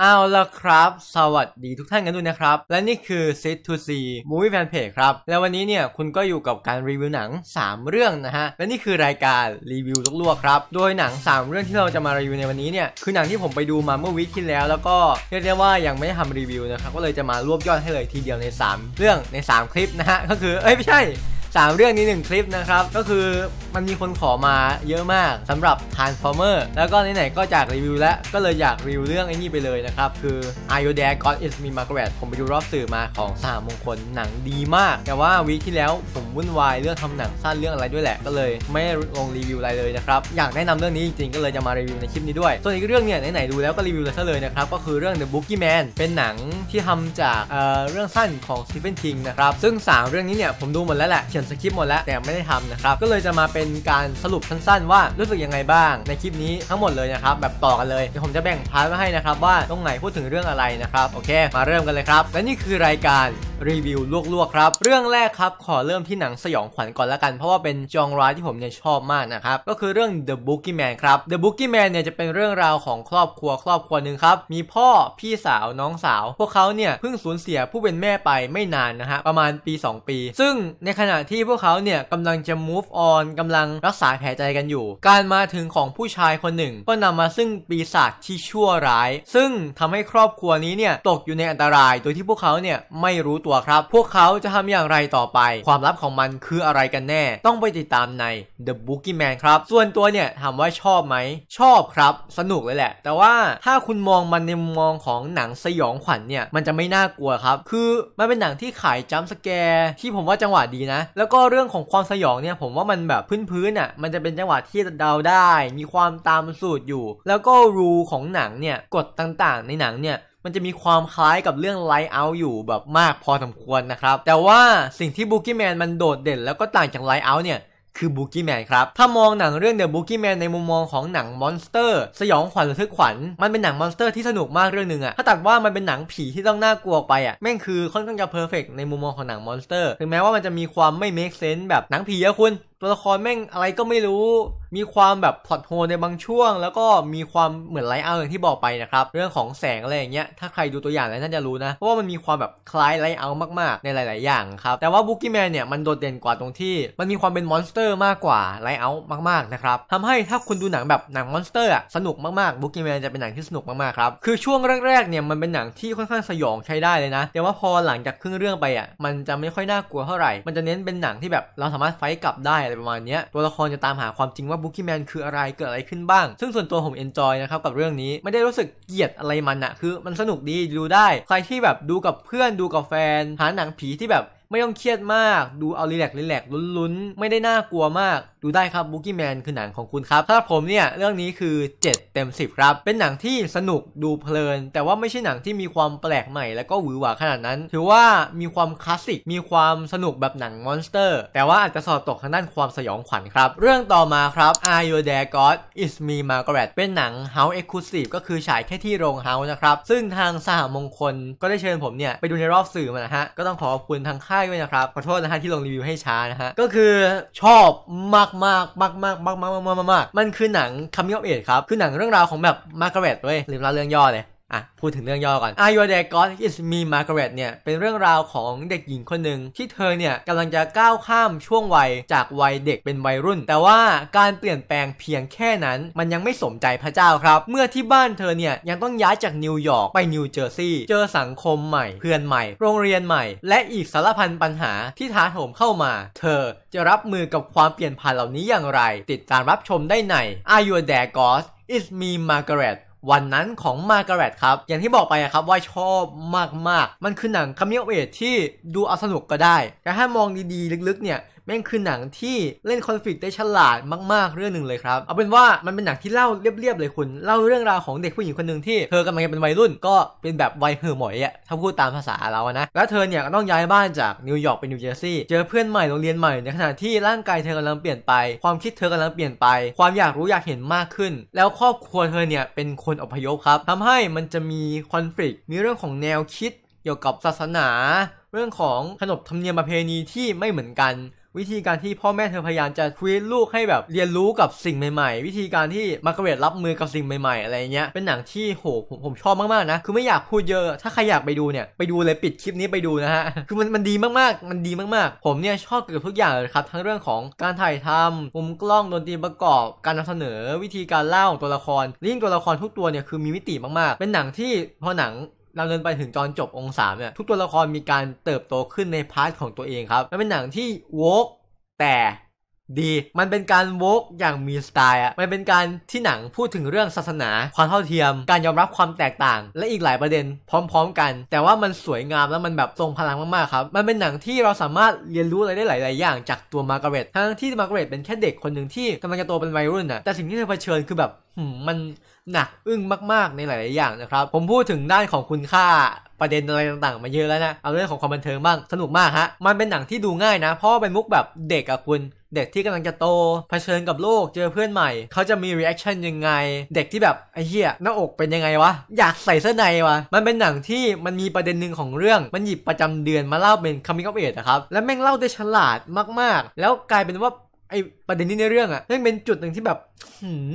เอาละครับสวัสดีทุกท่านกันด้วยนะครับและนี่คือ Sit to See Movie Fan Page ครับและวันนี้เนี่ยคุณก็อยู่กับการรีวิวหนัง 3 เรื่องนะฮะและนี่คือรายการรีวิวลวกๆครับโดยหนัง3เรื่องที่เราจะมารีวิวในวันนี้เนี่ยคือหนังที่ผมไปดูมาเมื่อวิคที่แล้ว แล้วก็เรียกได้ว่ายังไม่ได้ทำรีวิวนะครับก็เลยจะมารวบยอดให้เลยทีเดียวใน 3 เรื่องใน 3 คลิปนะฮะก็คือเอ้ยไม่ใช่3เรื่องนี้ 1 คลิปนะครับ ก็คือมันมีคนขอมาเยอะมากสำหรับ Transformer แล้วก็ไหนๆก็จากรีวิวแล้วก็เลยอยากรีวิวเรื่องไอ้นี่ไปเลยนะครับ คือ y o There God is me Margaret ผมไปดูรอบสื่อมาของสามมงคลหนังดีมาก แต่ว่าวีคที่แล้วผมวุ่นวายเรื่องทำหนังสั้นเรื่องอะไรด้วยแหละ ก็เลยไม่ลงรีวิวอะไรเลยนะครับ อยากแนะนำเรื่องนี้จริงๆก็เลยจะมารีวิวในคลิปนี้ด้วย ส่วนอีกเรื่องเนี่ยไหนๆดูแล้วก็รีวิวเลยซะเลยนะครับก็คือเรื่อง The b o o i e m a n เป็นหนังที่ทำจากเอ่อเรื่องสั้นของ Stephen King นะครับซึ่ง 3 เรื่องนี้เนี่ยผมดูหมดแล้วแหละเขียนอนสคริปต์หมดแล้วแต่ไม่ได้ทำนะครับ ก็เลยจะมาเป็นการสรุปสั้นๆ ว่ารู้สึกยังไงบ้าง ในคลิปนี้ทั้งหมดเลยนะครับ แบบต่อกันเลย เดี๋ยวผมจะแบ่งพาร์ทมาให้นะครับ ว่าตรงไหนพูดถึงเรื่องอะไรนะครับ โอเค มาเริ่มกันเลยครับ และนี่คือรายการรีวิวลวกๆครับเรื่องแรกครับขอเริ่มที่หนังสยอง ขวัญก่อนละกัน เพราะว่าเป็นจองร้ายที่ผมเนี่ยชอบมากนะครับ ก็คือเรื่อง The b o o g e m a n ครับ The b o o g e m a n เนี่ย จะเป็นเรื่องราวของครอบครัวครอบครัวหนึ่งครับ มีพ่อพี่สาวน้องสาว พวกเขาเนี่ยเพิ่งสูญเสียผู้เป็นแม่ไปไม่นานนะฮะประมาณปี 2 ปี ซึ่งในขณะที่พวกเขาเนี่ยกำลังจะ move on กำลังรักษาแผลใจกันอยู่ การมาถึงของผู้ชายคนหนึ่ง ก็นำมาซึ่งปีศาจที่ชั่วร้าย ซึ่งทำให้ครอบครัวนี้เนี่ยตกอยู่ในอันตราย โดยที่พวกเขาเนี่ยไม่รู้ตัวครับพวกเขาจะทำอย่างไรต่อไป ความลับของมันคืออะไรกันแน่ ต้องไปติดตามใน The Boogie Man ครับ ส่วนตัวเนี่ยถามว่าชอบไหมชอบครับ สนุกเลยแหละ แต่ว่าถ้าคุณมองมันในมุมองของหนังสยองขวัญเนี่ย มันจะไม่น่ากลัวครับ คือมันเป็นหนังที่ขายจัมสแกร์ที่ผมว่าจังหวะดีนะ แล้วก็เรื่องของความสยองเนี่ย ผมว่ามันแบบพื้นๆอ่ะ มันจะเป็นจังหวะที่เดาได้ มีความตามสูตรอยู่ แล้วก็รูของหนังเนี่ยกฎต่างๆในหนังเนี่ยมันจะมีความคล้ายกับเรื่องไลท์เอาท์อยู่แบบมากพอสมควรนะครับ แต่ว่าสิ่งที่บุกี้แมนมันโดดเด่นแล้วก็ต่างจากไลท์เอาท์เนี่ย คือบุกี้แมนครับ ถ้ามองหนังเรื่องเดอะบุกี้แมนในมุมมองของหนังมอนสเตอร์ สยองขวัญระทึกขวัญมันเป็นหนังมอนสเตอร์ที่สนุกมากเรื่องหนึ่งอะถ้าตัดว่ามันเป็นหนังผีที่ต้องน่ากลัวไปอะแม่งคือค่อนข้างจะเพอร์เฟกในมุมมองของหนังมอนสเตอร์ถึงแม้ว่ามันจะมีความไม่เมคเซนส์แบบหนังผีอะคุณตัวละครแม่งอะไรก็ไม่รู้ มีความแบบพลอตโฮในบางช่วง แล้วก็มีความเหมือนไลท์เอาอย่างที่บอกไปนะครับ เรื่องของแสงอะไรอย่างเงี้ย ถ้าใครดูตัวอย่างแล้วน่าจะรู้นะ เพราะว่ามันมีความแบบคล้ายไลท์เอามาก ๆ ในหลาย ๆ อย่างครับ แต่ว่าบุกี้แมนเนี่ยมันโดดเด่นกว่าตรงที่มันมีความเป็นมอนสเตอร์ มากกว่าไลท์เอามาก ๆ นะครับทำให้ถ้าคุณดูหนังแบบหนังมอนสเตอร์อ่ะสนุกมาก ๆ บุกี้แมนจะเป็นหนังที่สนุกมาก ๆ ครับ คือช่วงแรก ๆ เนี่ยมันเป็นหนังที่ค่อนข้างสยองใช้ได้เลยนะ แต่ว่าพอหลังจากครึ่งเรื่องไปอ่ะมันจะไม่ค่อยน่ากลัวเท่าไหร่มันจะเน้นเป็นหนังที่แบบเราสามารถไฟกับได้ประมาณนี้ ตัวละครจะตามหาความจริงว่าบุ๊กี้แมนคืออะไรเกิดอะไรขึ้นบ้าง ซึ่งส่วนตัวผมเอนจอยนะครับกับเรื่องนี้ไม่ได้รู้สึกเกลียดอะไรมันอะคือมันสนุกดี ดูได้ ใครที่แบบดูกับเพื่อน ดูกับแฟน หาหนังผีที่แบบไม่ต้องเครียดมากดูเอารีแลกรีแลกลุ้นๆ ไม่ได้น่ากลัวมากดูได้ครับบุกี้แมนคือหนังของคุณครับสำหรับผมเนี่ยเรื่องนี้คือ 7 เต็ม 10 ครับ เป็นหนังที่สนุกดูเพลิน แต่ว่าไม่ใช่หนังที่มีความแปลกใหม่แล้วก็หวือหวาขนาดนั้น ถือว่ามีความคลาสสิกมีความสนุกแบบหนังมอนสเตอร์ แต่ว่าอาจจะสอบตกทางด้านความสยองขวัญครับ เรื่องต่อมาครับ Are You There God Is Me Margaret เป็นหนัง House Exclusive ก็คือฉายแค่ที่โรงเฮาส์นะครับซึ่งทางสหมงคล ก็ได้เชิญผมเนี่ยไปดูในรอบสื่อมานะฮะก็ต้องขอขอบคุณทางค่ายไปวนะครับ ขอโทษนะฮะที่ลงรีวิวให้ช้านะฮะ ก็คือ ชอบมากมากมากมากมากมากมากมากมันคือหนังคัมมิ่งออฟเอทครับ คือหนังเรื่องราวของแบบมาร์กาเร็ตเว้ยลืมเล่าเรื่องย่อเลย่ะพูดถึงเรื่องย่อก่อน I Your Dead God Is Me Margaret เนี่ยเป็นเรื่องราวของเด็กหญิงคนหนึ่งที่เธอเนี่ยกำลังจะก้าวข้ามช่วงวัยจากวัยเด็กเป็นวัยรุ่น แต่ว่าการเปลี่ยนแปลงเพียงแค่นั้นมันยังไม่สมใจพระเจ้าครับ เมื่อที่บ้านเธอเนี่ยยังต้องย้ายจากนิวยอร์กไปนิวเจอร์ซีย์เจอสังคมใหม่เพื่อนใหม่โรงเรียนใหม่ และอีกสารพันปัญหาที่ท้าโถมเข้ามา เธอจะรับมือกับความเปลี่ยนผ่านเหล่านี้อย่างไร ติดตามรับชมได้ใน I Your Dead God Is Me Margaret วันนั้นของมาการ์เร็ตครับ อย่างที่บอกไปครับว่าชอบมากๆ มันคือหนังคัมมิ่งเอทที่ดูเอาสนุกก็ได้ แต่ถ้ามองดี ๆ ลึก ๆ เนี่ยแม่งคือหนังที่เล่นคอนฟ lict ได้ฉลาดมากๆเรื่องหนึ่งเลยครับเอาเป็นว่ามันเป็นหนังที่เล่าเรียบ ๆ เลยคุณเล่าเรื่องราวของเด็กผู้หญิงคนหนึ่งที่เธอกำลังจะเป็นวัยรุ่นก็เป็นแบบวัยเห่อหมอยอะถ้าพูดตามภาษาเรานะแล้วเธอเนี่ยก็ต้องย้ายบ้านจากนิวยอร์กไปนิวเจอร์ซีย์เจอเพื่อนใหม่โรงเรียนใหม่ ในขณะที่ร่างกายเธอกำลังเปลี่ยนไปความคิดเธอกำลังเปลี่ยนไปความอยากรู้อยากเห็นมากขึ้นแล้วครอบครัวเธอเนี่ยเป็นคนอพยพครับทำให้มันจะมีคอนฟ lict มีเรื่องของแนวคิดเกี่ยวกับศาสนา เรื่องของขนบธรรมเนียมประเพณีที่ไม่เหมือนกันวิธีการที่พ่อแม่เธอพยายามจะคุยลูกให้แบบเรียนรู้กับสิ่งใหม่ ๆ วิธีการที่มาร์กเรตรับมือกับสิ่งใหม่ๆอะไรเงี้ยเป็นหนังที่โหผมผมชอบมากๆนะคือไม่อยากพูดเยอะถ้าใครอยากไปดูเนี่ยไปดูเลยปิดคลิปนี้ไปดูนะฮะคือมันมันดีมากๆ มันดีมากๆ ผมเนี่ยชอบเกือบทุกอย่างเลยครับ ทั้งเรื่องของการถ่ายทำมุมกล้องดนตรีประกอบการนำเสนอ วิธีการเล่าตัวละครยิ่งตัวละครทุกตัวเนี่ยคือมีมิติมาก ๆ เป็นหนังที่พอหนังเราเดินไปถึงตอนจบองค์สามเนี่ยทุกตัวละครมีการเติบโตขึ้นในพาร์ทของตัวเองครับมันเป็นหนังที่โวกแต่ดีมันเป็นการโวกอย่างมีสไตล์อ่ะ มันเป็นการที่หนังพูดถึงเรื่องศาสนา ความเท่าเทียม การยอมรับความแตกต่างและอีกหลายประเด็น พร้อม ๆกัน แต่ว่ามันสวยงามแล้วมันแบบทรงพลังมากๆครับ มันเป็นหนังที่เราสามารถเรียนรู้อะไรได้หลายๆอย่างจากตัวมาร์กาเร็ตทั้งที่มาร์กาเร็ตเป็นแค่เด็กคนหนึ่งที่กำลังจะโตเป็นวัยรุ่นอ่ะแต่สิ่งที่เธอเผชิญคือแบบมันหนักอึ้งมาก ๆในหลาย ๆอย่างนะครับผมพูดถึงด้านของคุณค่าประเด็นอะไรต่างๆมาเยอะแล้วนะเอาเรื่องของความบันเทิงบ้างสนุกมากฮะมันเป็นหนังที่ดูง่ายนะเพราะเป็นมุกแบบเด็กอะคุณเด็กที่กำลังจะโตเผชิญกับโลก เจอเพื่อนใหม่ เขาจะมีรีแอคชั่นยังไง เด็กที่แบบไอ้เหี้ยหน้าอกเป็นยังไงวะอยากใส่เสื้อในวะมันเป็นหนังที่มันมีประเด็นหนึ่งของเรื่องมันหยิบประจำเดือนมาเล่าเป็นคัมมิ่งอัพเนะครับและแม่งเล่าได้ฉลาดมากๆ แล้วกลายเป็นว่าอ้ประเด็นนี้ในเรื่องอะนั่นเป็นจุดหนึ่งที่แบบ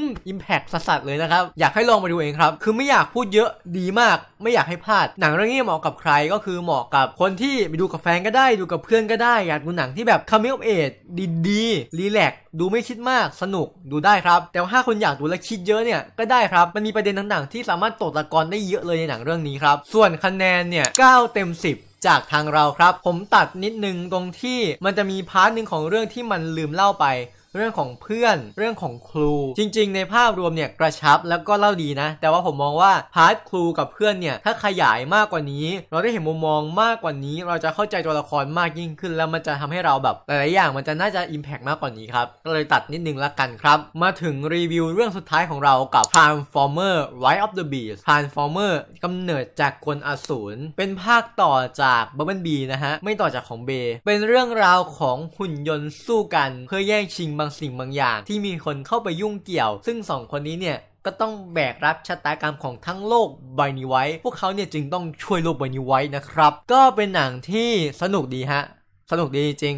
มอิมแพคสัสๆเลยนะครับอยากให้ลองมาดูเองครับคือไม่อยากพูดเยอะดีมาก ไม่อยากให้พลาดหนังเรื่องนี้เหมาะกับใคร ก็คือเหมาะกับคนที่ไปดูกับแฟนก็ได้ดูกับเพื่อนก็ได้อยากดูหนังที่แบบคัมมิ่งออดดีดีรีแลกดูไม่คิดมาก สนุกดูได้ครับ แต่ถ้าคนอยากดูและคิดเยอะเนี่ยก็ได้ครับมันมีประเด็นต่างๆที่สามารถตกตะกอนได้เยอะเลยในหนังเรื่องนี้ครับส่วนคะแนนเนี่ย9เต็ม10จากทางเราครับ ผมตัดนิดนึงตรงที่มันจะมีพาร์ทหนึ่งของเรื่องที่มันลืมเล่าไปเรื่องของเพื่อนเรื่องของครูจริงๆ ในภาพรวมเนี่ยกระชับแล้วก็เล่าดีนะ แต่ว่าผมมองว่าพาร์ทครูกับเพื่อนเนี่ยถ้าขยายมากกว่านี้ เราได้เห็นมุมมองมากกว่านี้ เราจะเข้าใจตัวละครมากยิ่งขึ้น แล้วมันจะทำให้เราแบบหลายๆอย่างมันจะน่าจะอิมแพกมากกว่านี้ครับก็เลยตัดนิดนึงละกันครับ มาถึงรีวิวเรื่องสุดท้ายของเรากับ Transformer Rise of the Beast Transformer กำเนิดจากคนอสูรเป็นภาคต่อจากบับเบิลบีนะฮะไม่ต่อจากของเบเป็นเรื่องราวของหุ่นยนต์สู้กันเพื่อแย่งชิงางสิ่งบางอย่างที่มีคนเข้าไปยุ่งเกี่ยว ซึ่งสองคนนี้เนี่ยก็ต้องแบกรับชะตากรรมของทั้งโลกใบนี้ไว้ พวกเขาเนี่ยจึงต้องช่วยโลกใบนี้ไว้นะครับ ก็เป็นหนังที่สนุกดีฮะ สนุกดีจริง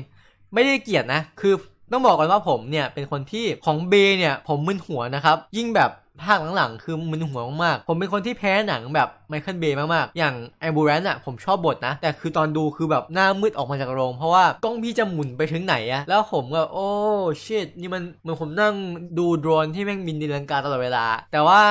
ไม่ได้เกลียดนะ คือต้องบอกก่อนว่าผมเนี่ยเป็นคนที่ของเบเนี่ยผมมึนหัวนะครับ ยิ่งแบบภาคหลังๆคือมันหัวมากๆผมเป็นคนที่แพ้หนังแบบไมเคิลเบย์มากๆ อย่างไอบูแรนอะผมชอบบทนะ แต่คือตอนดูคือแบบหน้ามืดออกมาจากโรง เพราะว่ากล้องพี่จะหมุนไปถึงไหนอะ แล้วผมก็ โอ้ชิตนี่มันเหมือนผมนั่งดูโดรนที่แม่งบินดิลังกาตลอดเวลา แต่ว่า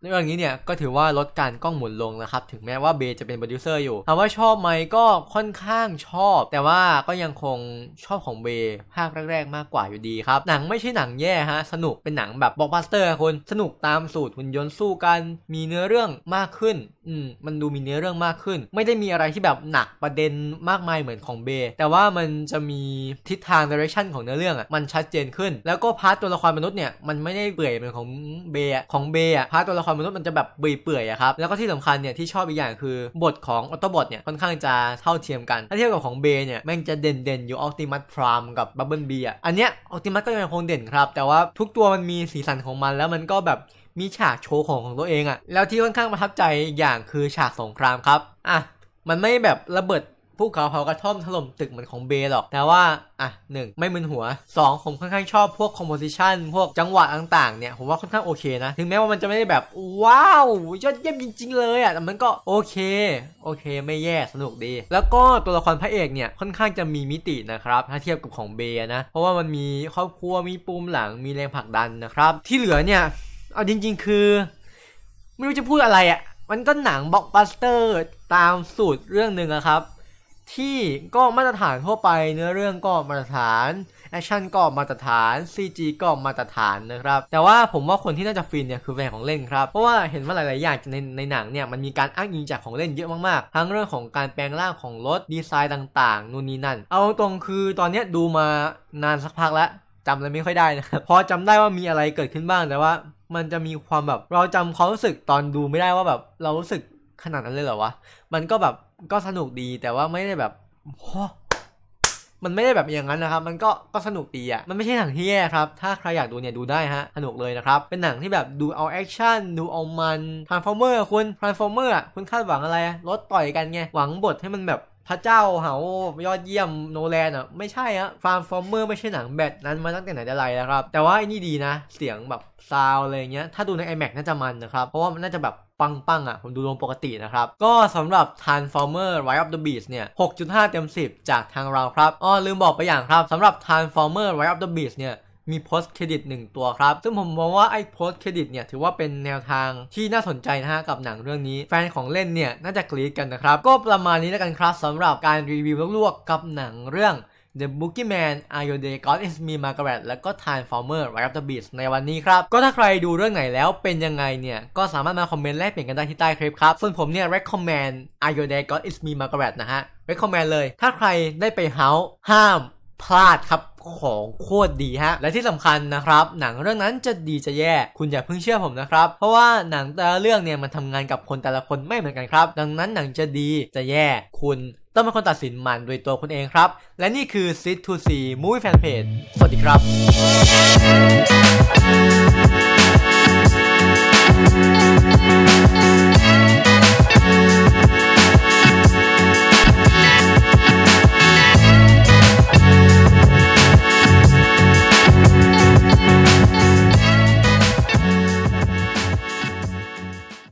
เรื่องนี้เนี่ยก็ถือว่าลดการกล้องหมุนลงนะครับ ถึงแม้ว่าเบย์จะเป็นโปรดิวเซอร์อยู่ถามว่าชอบไหมก็ค่อนข้างชอบแต่ว่าก็ยังคงชอบของเบย์ภาคแรกๆมากกว่าอยู่ดีครับ หนังไม่ใช่หนังแย่ฮะสนุกเป็นหนังแบบบล็อกบัสเตอร์คนสนุกตามสูตรหุ่นยนต์สู้กัน มีเนื้อเรื่องมากขึ้นอืมมันดูมีเนื้อเรื่องมากขึ้น ไม่ได้มีอะไรที่แบบหนักประเด็นมากมายเหมือนของเบย์แต่ว่ามันจะมีทิศทางดิเรกชันของเนื้อเรื่องอ่ะมันชัดเจนขึ้น แล้วก็พาร์ตตัวละครมนุษย์เนี่ยมันไม่ได้เปื่อยเหมือนของเบของเบอ่ะพาร์ตตัวละคครมนุษย์มันจะแบบเบื่อเปื่อยอะครับ แล้วก็ที่สำคัญเนี่ยที่ชอบอีกอย่างคือ บทของออโตบอทเนี่ยค่อนข้างจะเท่าเทียมกัน ถ้าเทียบกับของเบย์เนี่ยแม่งจะเด่นเด่นอยู่ออติมัสพรามกับบับเบิลบีอะอันเนี้ยออติมัสก็ยังคงเด่นครับ แต่ว่าทุกตัวมันมีสีสันของมัน แล้วมันก็แบบมีฉากโชว์ของของตัวเองอะแล้วที่ค่อนข้างประทับใจอย่างคือฉากสงครามครับ อ่ะมันไม่แบบระเบิดภูเขาเผากระท่อมถล่มตึกเหมือนของเบหรอก แต่ว่า อ่ะหนึ่ง ไม่มึนหัว2ผมค่อนข้างชอบพวกคอมโพสิชันพวกจังหวะต่างๆเนี่ย ผมว่าค่อนข้างโอเคนะ ถึงแม้ว่ามันจะไม่ได้แบบ ว้าว ยอดเยี่ยมจริงๆเลยอ่ะแต่มันก็โอเค โอเค ไม่แย่สนุกดี แล้วก็ตัวละครพระเอกเนี่ยค่อนข้างจะมีมิตินะครับ ถ้าเทียบกับของเบนะ เพราะว่ามันมีครอบครัว มีปูมหลัง มีแรงผลักดันนะครับ ที่เหลือเนี่ยเอาจริง ๆ คือ ไม่รู้จะพูดอะไรอะ่ะ มันก็หนังบล็อกบัสเตอร์ตามสูตรเรื่องหนึ่งนะครับที่ก็มาตรฐานทั่วไปเนื้อเรื่องก็มาตรฐานแอคชั่นก็มาตรฐาน CG ก็มาตรฐานนะครับแต่ว่าผมว่าคนที่น่าจะฟินเนี่ยคือแฟนของเล่นครับเพราะว่าเห็นว่าหลาย ๆ อย่างในในหนังเนี่ยมันมีการอ้างอิงจากของเล่นเยอะมาก ๆ ทั้งเรื่องของการแปลงร่างของรถดีไซน์ต่าง ๆ นู่นนี่นั่นเอาตรงคือตอนนี้ดูมานานสักพักแล้วจำอะไรไม่ค่อยได้นะครับพอจำได้ว่ามีอะไรเกิดขึ้นบ้างแต่ว่ามันจะมีความแบบเราจำความรู้สึกตอนดูไม่ได้ว่าแบบเรารู้สึกขนาดนั้นเลยเหรอวะ มันก็แบบก็สนุกดีแต่ว่าไม่ได้แบบมันไม่ได้แบบอย่างนั้นนะครับ มันก็ก็สนุกดีอะ่ะมันไม่ใช่หนังที่แย่ครับ ถ้าใครอยากดูเนี่ยดูได้ฮะ สนุกเลยนะครับ เป็นหนังที่แบบดูเอาแอคชั่น ดูเอามันทรานส์ฟอร์เมอร์คุณทรานอร์เมอร์อ่ะคุณคาดหวังอะไรรถต่อยกันไง หวังบทให้มันแบบพระเจ้าเหายอดเยี่ยมโนแลนอ่ะ ไม่ใช่ฮะฟาร์มฟอร์เมอร์ไม่ใช่หนังแบทนั้นมาตั้งแต่ไหนแต่ไรแล้วครับ แต่ว่าไอ้นี่ดีนะ เสียงแบบ ซาวอะไรเงี้ย ถ้าดูใน iMac น่าจะมันนะครับ เพราะว่ามันน่าจะแบบ ปังๆอ่ะ ผมดูลงปกตินะครับ ก็สำหรับ Transformer Rise of the Beast เนี่ย 6.5เต็ม10 จากทางเราครับอ๋อลืมบอกไปอย่างครับสำหรับ Transformer Rise of the Beast เนี่ยมีโพสต์เครดิตหนึ่งตัวครับ ซึ่งผมมองว่าไอ้โพสต์เครดิตเนี่ย ถือว่าเป็นแนวทางที่น่าสนใจนะฮะกับหนังเรื่องนี้ แฟนของเล่นเนี่ยน่าจะกรี๊ดกันนะครับ ก็ประมาณนี้แล้วกันครับสำหรับการรีวิวลวกๆกับหนังเรื่อง The b o o g e m a n Are You There God Is Me Margaret และก็ Transformer Rise o the Beast ในวันนี้ครับ ก็ถ้าใครดูเรื่องไหนแล้วเป็นยังไงเนี่ย ก็สามารถมาคอมเมนต์แลกเปลี่ยนกันได้ที่ใต้คลิปครับส่วนผมเนี่ย recommend Are You There God Is Me Margaret นะฮะ recommend เลยถ้าใครได้ไปเฮาห้ามพลาดครับของโคตรดีฮะ และที่สำคัญนะครับหนังเรื่องนั้นจะดีจะแย่คุณอย่าเพิ่งเชื่อผมนะครับเพราะว่าหนังแต่ละเรื่องเนี่ยมันทำงานกับคนแต่ละคนไม่เหมือนกันครับ ดังนั้นหนังจะดีจะแย่คุณต้องเป็นคนตัดสินมันโดยตัวคุณเองครับและนี่คือ Sit to See Movie Fanpage สวัสดีครับ